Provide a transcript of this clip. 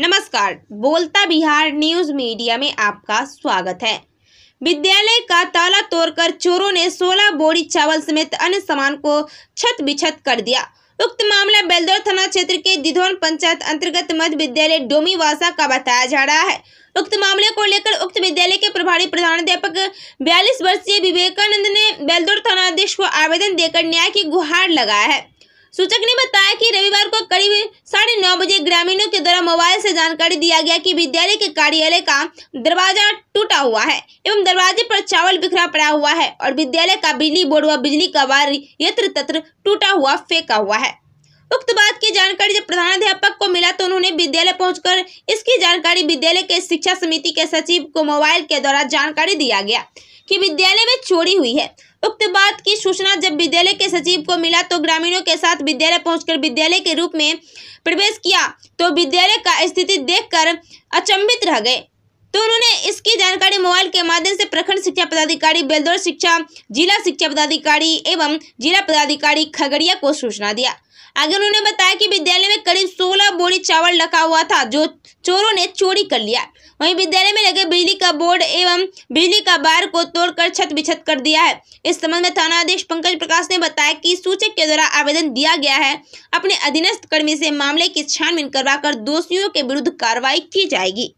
नमस्कार बोलता Bihar news media में आपका स्वागत है विद्यालय का ताला तोड़कर चोरों ने 16 बोरी चावल समेत अन्य सामान को छत बिछत कर दिया उक्त मामला बेलदौर थाना क्षेत्र के दिधौन पंचायत अंतर्गत मध्य विद्यालय डोमीवासा का बताया जा रहा है उक्त मामले को लेकर उक्त विद्यालय के प्रभारी प्रधानाध्यापक बयालीस वर्षीय विवेकानंद ने बेलदौर अध्यक्ष को आवेदन देकर न्याय की गुहार लगाया है सूचक ने बताया कि रविवार को करीब साढ़े नौ बजे ग्रामीणों के द्वारा मोबाइल से जानकारी दिया गया कि विद्यालय के कार्यालय का दरवाजा टूटा हुआ है एवं दरवाजे पर चावल बिखरा पड़ा हुआ है और विद्यालय का बिजली बोर्ड व बिजली का वायर यत्र तत्र टूटा हुआ फेंका हुआ है उक्त बात की जानकारी जब अध्यापक को मिला तो उन्होंने विद्यालय पहुंचकर इसकी जानकारी विद्यालय के शिक्षा समिति के सचिव को मोबाइल के द्वारा जानकारी दिया गया कि विद्यालय में चोरी हुई है उक्त बात की सूचना जब विद्यालय के सचिव को मिला तो ग्रामीणों के साथ विद्यालय पहुंचकर विद्यालय के रूप में प्रवेश किया तो विद्यालय का स्थिति देखकर अचंभित रह गए तो उन्होंने इसकी जानकारी मोबाइल के माध्यम से प्रखंड शिक्षा पदाधिकारी बेलदौर शिक्षा जिला शिक्षा पदाधिकारी एवं जिला पदाधिकारी खगड़िया को सूचना दिया आगे उन्होंने बताया कि विद्यालय में करीब 16 बोरी चावल रखा हुआ था जो चोरों ने चोरी कर लिया वहीं विद्यालय में लगे बिजली का बोर्ड एवं बिजली का बार को तोड़कर छत बिछत कर दिया है इस संबंध में थाना अध्यक्ष पंकज प्रकाश ने बताया कि सूचक के द्वारा आवेदन दिया गया है अपने अधीनस्थ कर्मी से मामले की छानबीन करवा कर दोषियों के विरुद्ध कार्रवाई की जाएगी